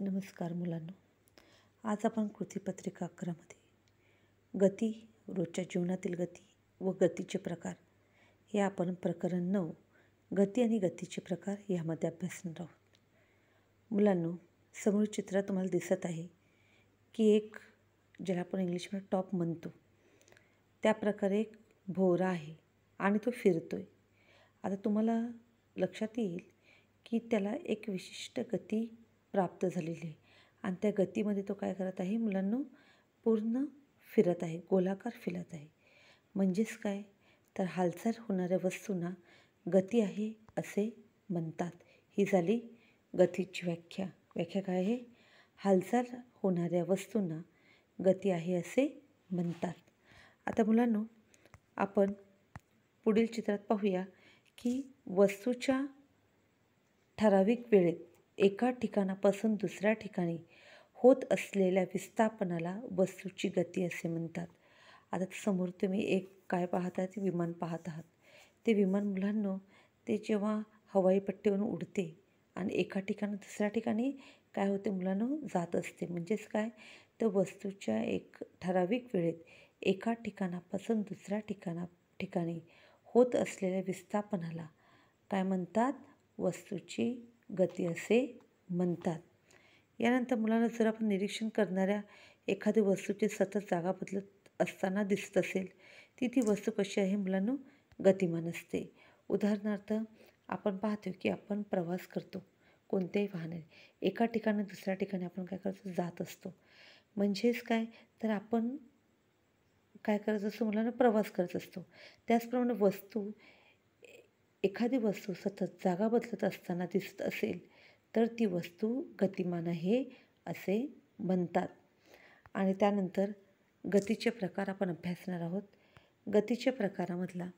नमस्कार मुलांना आज आपण कृतीपत्रिका अकरामध्ये गती रोजच्या जीवनातील गती व गतीचे प्रकार हे आपण प्रकरण नऊ गती आणि गतीचे प्रकार यामध्ये अभ्यासणार आहोत मुलांनो समोर चित्र तुम्हाला दिसत आहे की एक ज्याला आपण इंग्लिशमध्ये टॉप म्हणतो त्याप्रकारे एक भोवरा आहे आणि तो फिरतो आहे आता तुम्हाला लक्षात येईल की त्याला एक विशिष्ट गती प्राप्त झालेली आहे आणि त्या गतीमध्ये तो काय करत आहे मुलांना पूर्ण फिरत आहे गोलाकार फिरत आहे म्हणजेच काय तर हालचाल होणाऱ्या वस्तूंना गती आहे असे म्हणतात ही झाली गतीची व्याख्या व्याख्या काय आहे हालचाल होणाऱ्या वस्तूंना गती आहे असे म्हणतात आता मुलांनो आपण पुढील चित्रात पाहूया की वस्तूच्या ठराविक वेळेत एका ठिकाणापासून दुसऱ्या ठिकाणी होत असलेल्या विस्थापनाला वस्तूची गती असे म्हणतात आता समोर तुम्ही एक काय पाहत आहात विमान पाहत आहात ते विमान मुलांनो ते जेव्हा हवाई पट्टीवरून उडते आणि एका ठिकाणी दुसऱ्या ठिकाणी काय होते मुलांनो जात असते म्हणजेच काय तर वस्तूच्या एक ठराविक वेळेत एका ठिकाणापासून दुसऱ्या ठिकाणा ठिकाणी होत असलेल्या विस्थापनाला काय म्हणतात वस्तूची गती असे म्हणतात यानंतर मुलांना जर आपण निरीक्षण करणाऱ्या एखाद्या वस्तूची सतत जागा बदलत असताना दिसत असेल ती ती वस्तू कशी आहे मुलांना गतिमान असते उदाहरणार्थ आपण पाहतो की आपण प्रवास करतो कोणत्याही वाहनाने एका ठिकाणं दुसऱ्या ठिकाणी आपण काय करतो जात असतो म्हणजेच काय तर आपण काय करत असतो मुलांना प्रवास करत असतो त्याचप्रमाणे वस्तू एखादी वस्तू सतत जागा बदलत असताना दिसत असेल तर ती वस्तू गतिमान आहे असे म्हणतात आणि त्यानंतर गतीचे प्रकार आपण अभ्यासणार आहोत गतीच्या प्रकारामधला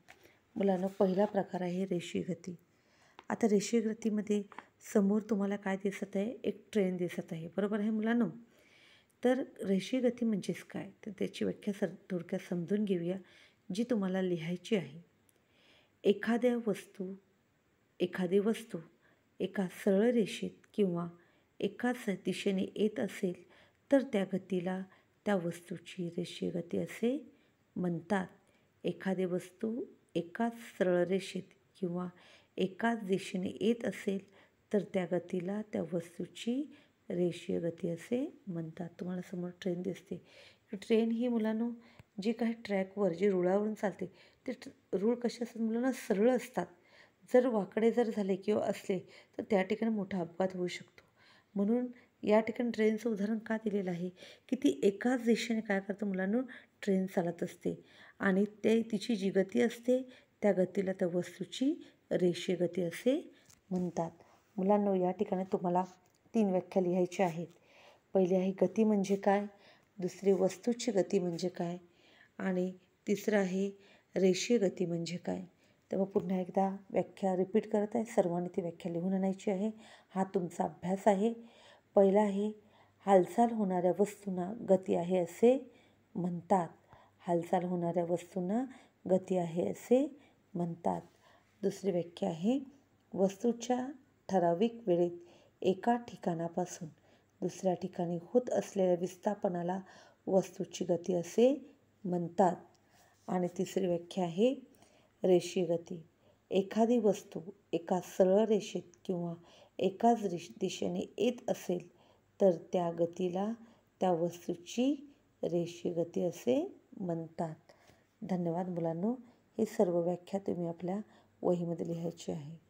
मुलांना पहिला प्रकार आहे रेशी गती आता रेशी गतीमध्ये समोर तुम्हाला काय दिसत आहे एक ट्रेन दिसत आहे बरोबर आहे मुलांनो तर रेशी गती म्हणजेच काय तर त्याची व्याख्या सर थोडक्यात समजून घेऊया जी तुम्हाला लिहायची आहे एखाद्या वस्तू एखादी वस्तू एका सरळ रेषेत किंवा एकाच दिशेने येत असेल तर त्या गतीला त्या वस्तूची रेषीय गती असे म्हणतात एखादी वस्तू एकाच सरळ रेषेत किंवा एकाच दिशेने येत असेल तर त्या गतीला त्या वस्तूची रेषीय गती असे म्हणतात तुम्हाला समोर ट्रेन दिसते ट्रेन ही मुलांनो जी काही ट्रॅकवर जी रुळावरून चालते ते रूळ कसे असतात मुलांना सरळ असतात जर वाकडे जर झाले किंवा असले तर त्या ठिकाणी मोठा अपघात होऊ शकतो म्हणून या ठिकाणी ट्रेनचं उदाहरण का दिलेलं आहे की ती एकाच दिशेने काय करतं मुलांना ट्रेन चालत असते आणि ते तिची जी गती असते त्या गतीला त्या वस्तूची रेषे गती असे म्हणतात मुलांना या ठिकाणी तुम्हाला तीन व्याख्या लिहायची आहेत पहिली आहे गती म्हणजे काय दुसरी वस्तूची गती म्हणजे काय आणि तिसरं आहे रेषीय गती म्हणजे काय तर मग पुन्हा एकदा व्याख्या रिपीट करत आहे सर्वांनी ती व्याख्या लिहून आणायची आहे हा तुमचा अभ्यास आहे पहिला आहे हालचाल होणाऱ्या वस्तूंना गती आहे असे म्हणतात हालचाल होणाऱ्या वस्तूंना गती आहे असे म्हणतात दुसरी व्याख्या आहे वस्तूच्या ठराविक वेळेत एका ठिकाणापासून दुसऱ्या ठिकाणी होत असलेल्या विस्थापनाला वस्तूची गती असे म्हणतात आणि तिसरी व्याख्या आहे रेषीगती एखादी वस्तू एका सरळ रेषेत किंवा एकाच रेष दिशेने येत असेल तर त्या गतीला त्या वस्तूची रेषीगती असे म्हणतात धन्यवाद मुलांनो ही सर्व व्याख्या तुम्ही आपल्या वहीमध्ये लिहायची आहे